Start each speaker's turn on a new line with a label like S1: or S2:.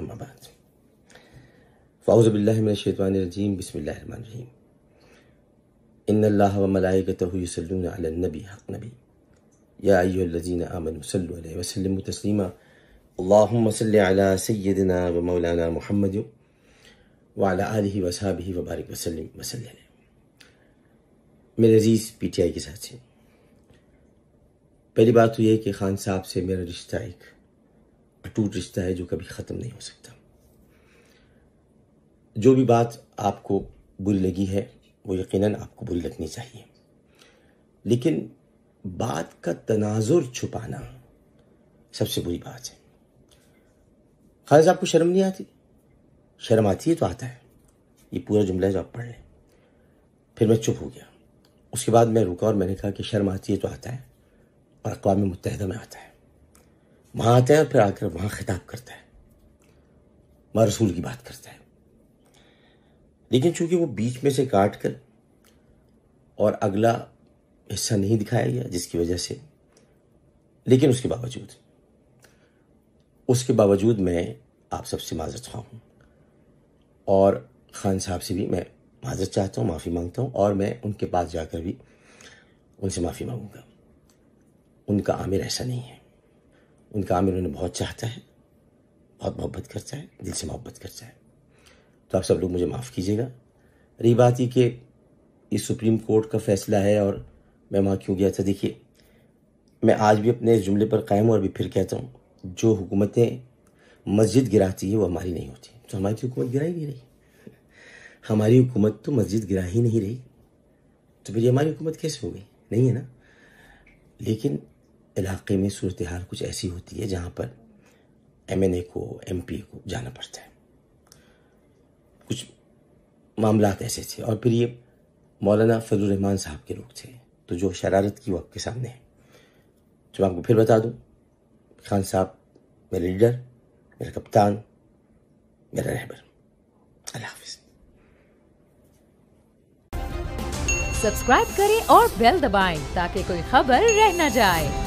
S1: أما بعد فأعوذ بالله من الشيطان الرجيم بسم الله الرحمن الرحيم إن الله وملائكته يصلون على النبي حق نبي يا أيها الذين آمنوا صلوا عليه وسلموا تسليما اللهم صل على سيدنا ومولانا محمد وعلى آله وصحبه وبارك وسلم وسلم عليه मेरे अजीज़ पीटीआई کے ساتھ سے پہلی بات تو یہ کہ خان صاحب سے میرا رشتہ ایک अटूट रिश्ता है जो कभी ख़त्म नहीं हो सकता जो भी बात आपको बुरी लगी है वो यकीनन आपको बुरी लगनी चाहिए लेकिन बात का तनाजुर छुपाना सबसे बुरी बात है खान साहब को शर्म नहीं आती शर्म आती है तो आता है ये पूरा जुमला जो आप पढ़ लें फिर मैं चुप हो गया उसके बाद मैं रुका और मैंने कहा कि शर्म आती है तो आता है और अकवा मुतहदा में आता है वहाँ आता है और फिर आकर वहाँ खिताब करता है वहाँ रसूल की बात करता है लेकिन चूंकि वो बीच में से काट कर और अगला हिस्सा नहीं दिखाया गया जिसकी वजह से लेकिन उसके बावजूद उसके बावजूद मैं आप सबसे माजरत खां हूँ और ख़ान साहब से भी मैं माजर चाहता हूँ माफ़ी मांगता हूँ और मैं उनके पास जाकर भी उनसे माफ़ी मांगूंगा उनका आमिर ऐसा नहीं है उनका आमिर उन्हें बहुत चाहता है बहुत मोहब्बत करता है दिल से मोहब्बत करता है तो आप सब लोग मुझे माफ़ कीजिएगा रही बात यह कि ये सुप्रीम कोर्ट का फैसला है और मैं वहाँ क्यों गया था देखिए मैं आज भी अपने इस जुमले पर कायम और भी फिर कहता हूँ जो हुकूमतें मस्जिद गिराती है वो हमारी नहीं होती तो हमारी तो हुकूमत गिरा ही नहीं रही हमारी हुकूमत तो मस्जिद गिरा ही नहीं रही तो फिर हमारी हुकूमत कैसे हो गई नहीं है ना लेकिन इलाके में सूरत हाल कुछ ऐसी होती है जहाँ पर एम एन ए को एम पी ए को जाना पड़ता है कुछ मामला ऐसे थे और फिर ये मौलाना फजलरहमान साहब के लोग थे तो जो शरारत की वो आपके सामने है जो मैं आपको फिर बता दूँ खान साहब मेरे लीडर मेरा कप्तान मेरा रहबर अल्लाह हाफिज सब्सक्राइब करें और बेल दबाएं ताकि कोई खबर रह न जाए